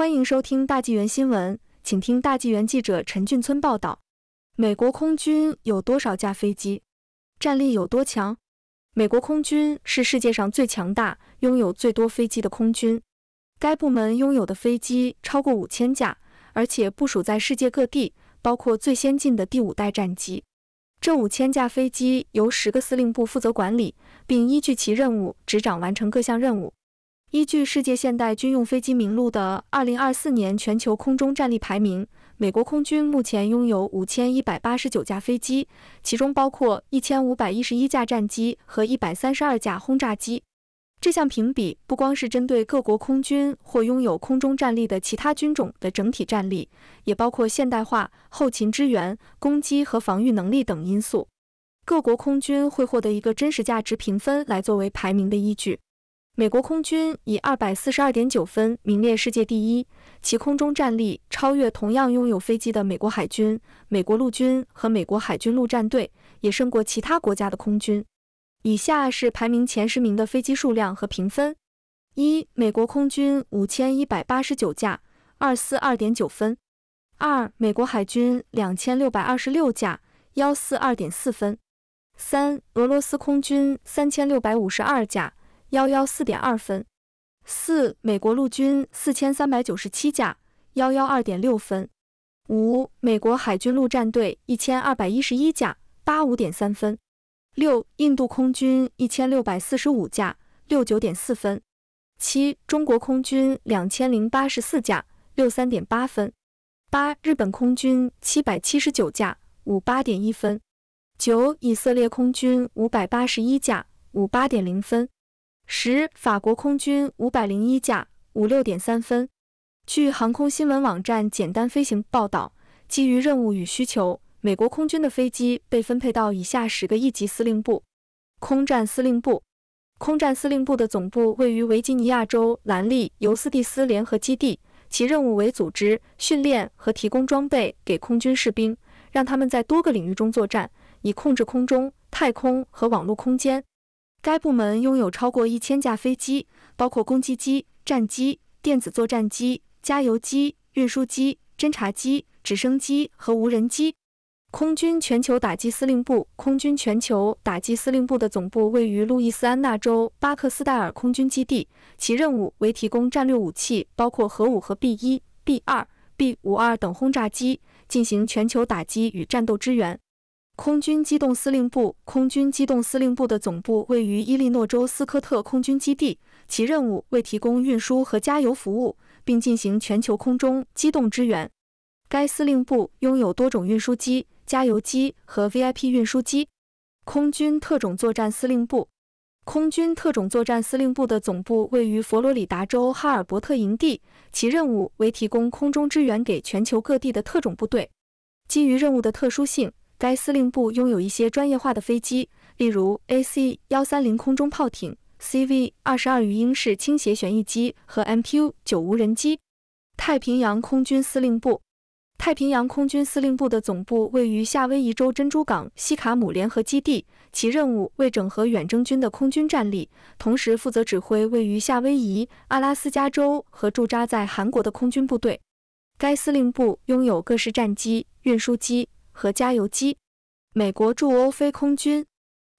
欢迎收听大纪元新闻，请听大纪元记者陈俊村报道：美国空军有多少架飞机，战力有多强？美国空军是世界上最强大、拥有最多飞机的空军。该部门拥有的飞机超过五千架，而且部署在世界各地，包括最先进的第五代战机。这五千架飞机由十个司令部负责管理，并依据其任务执掌完成各项任务。依据《世界现代军用飞机名录》的2024年全球空中战力排名，美国空军目前拥有5189架飞机，其中包括1511架战机和132架轰炸机。这项评比不光是针对各国空军或拥有空中战力的其他军种的整体战力，也包括现代化、后勤支援、攻击和防御能力等因素。各国空军会获得一个真实价值评分来作为排名的依据。美国空军以二百四十二点九分名列世界第一，其空中战力超越同样拥有飞机的美国海军、美国陆军和美国海军陆战队，也胜过其他国家的空军。以下是排名前十名的飞机数量和评分：一、美国空军五千一百八十九架，二四二点九分；二、美国海军两千六百二十六架，幺四二点四分；三、俄罗斯空军三千六百五十二架。幺幺四点二分，四美国陆军四千三百九十七架，幺幺二点六分，五美国海军陆战队一千二百一十一架，八五点三分，六印度空军一千六百四十五架，六九点四分，七中国空军两千零八十四架，六三点八分，八日本空军七百七十九架，五八点一分，九以色列空军五百八十一架，五八点零分。十，法国空军五百零一架，五六点三分。据航空新闻网站《简单飞行》报道，基于任务与需求，美国空军的飞机被分配到以下十个一级司令部：空战司令部。空战司令部的总部位于维吉尼亚州兰利尤斯蒂斯联合基地，其任务为组织、训练和提供装备给空军士兵，让他们在多个领域中作战，以控制空中、太空和网络空间。该部门拥有超过一千架飞机，包括攻击机、战机、电子作战机、加油机、运输机、侦察机、直升机和无人机。空军全球打击司令部，空军全球打击司令部的总部位于路易斯安那州巴克斯戴尔空军基地，其任务为提供战略武器，包括核武和 B 一、B 二、B 五二等轰炸机，进行全球打击与战斗支援。空军机动司令部，空军机动司令部的总部位于伊利诺州斯科特空军基地，其任务为提供运输和加油服务，并进行全球空中机动支援。该司令部拥有多种运输机、加油机和 VIP 运输机。空军特种作战司令部，空军特种作战司令部的总部位于佛罗里达州哈尔伯特营地，其任务为提供空中支援给全球各地的特种部队。基于任务的特殊性。该司令部拥有一些专业化的飞机，例如 AC- 幺三零空中炮艇、CV- 二十二鱼鹰式倾斜旋翼机和 MQ- 九无人机。太平洋空军司令部，太平洋空军司令部的总部位于夏威夷州珍珠港西卡姆联合基地，其任务为整合远征军的空军战力，同时负责指挥位于夏威夷、阿拉斯加州和驻扎在韩国的空军部队。该司令部拥有各式战机、运输机。和加油机。美国驻欧非空军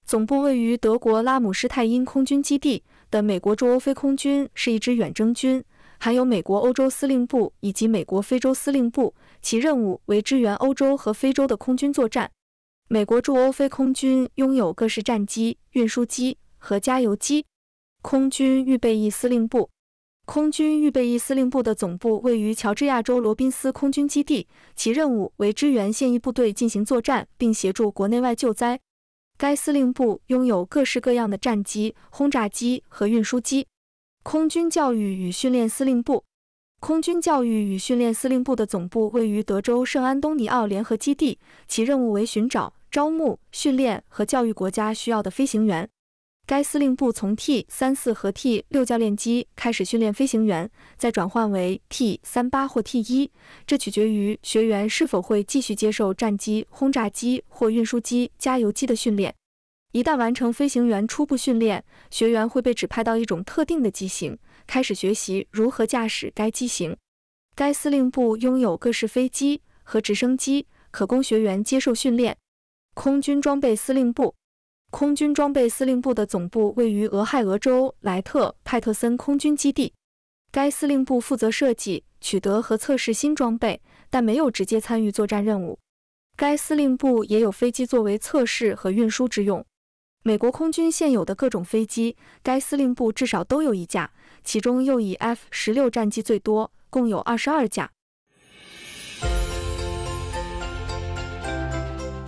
总部位于德国拉姆施泰因空军基地的美国驻欧非空军是一支远征军，含有美国欧洲司令部以及美国非洲司令部，其任务为支援欧洲和非洲的空军作战。美国驻欧非空军拥有各式战机、运输机和加油机。空军预备役司令部。空军预备役司令部的总部位于乔治亚州罗宾斯空军基地，其任务为支援现役部队进行作战，并协助国内外救灾。该司令部拥有各式各样的战机、轰炸机和运输机。空军教育与训练司令部，空军教育与训练司令部的总部位于德州圣安东尼奥联合基地，其任务为寻找、招募、训练和教育国家需要的飞行员。该司令部从 T 三四和 T 六教练机开始训练飞行员，再转换为 T 三八或 T 一，这取决于学员是否会继续接受战机、轰炸机或运输机、加油机的训练。一旦完成飞行员初步训练，学员会被指派到一种特定的机型，开始学习如何驾驶该机型。该司令部拥有各式飞机和直升机，可供学员接受训练。空军装备司令部。空军装备司令部的总部位于俄亥俄州莱特派特森空军基地。该司令部负责设计、取得和测试新装备，但没有直接参与作战任务。该司令部也有飞机作为测试和运输之用。美国空军现有的各种飞机，该司令部至少都有一架，其中又以 F 十六战机最多，共有二十二架。